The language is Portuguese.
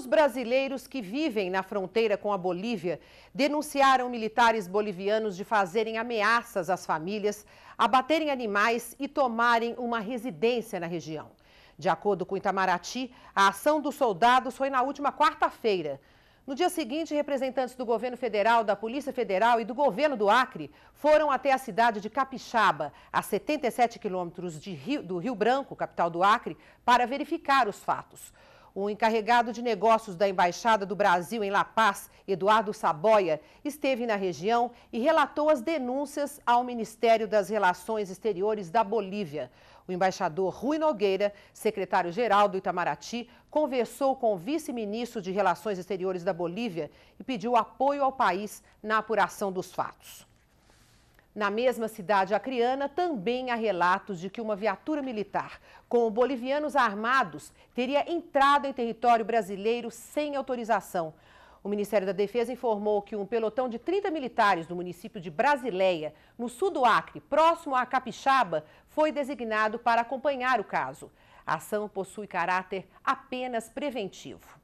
Muitos brasileiros que vivem na fronteira com a Bolívia denunciaram militares bolivianos de fazerem ameaças às famílias, abaterem animais e tomarem uma residência na região. De acordo com Itamaraty, a ação dos soldados foi na última quarta-feira. No dia seguinte, representantes do governo federal, da Polícia Federal e do governo do Acre foram até a cidade de Capixaba, a 77 quilômetros do Rio Branco, capital do Acre, para verificar os fatos. O encarregado de negócios da Embaixada do Brasil em La Paz, Eduardo Saboia, esteve na região e relatou as denúncias ao Ministério das Relações Exteriores da Bolívia. O embaixador Rui Nogueira, secretário-geral do Itamaraty, conversou com o vice-ministro de Relações Exteriores da Bolívia e pediu apoio ao país na apuração dos fatos. Na mesma cidade acriana, também há relatos de que uma viatura militar com bolivianos armados teria entrado em território brasileiro sem autorização. O Ministério da Defesa informou que um pelotão de 30 militares do município de Brasileia, no sul do Acre, próximo à Capixaba, foi designado para acompanhar o caso. A ação possui caráter apenas preventivo.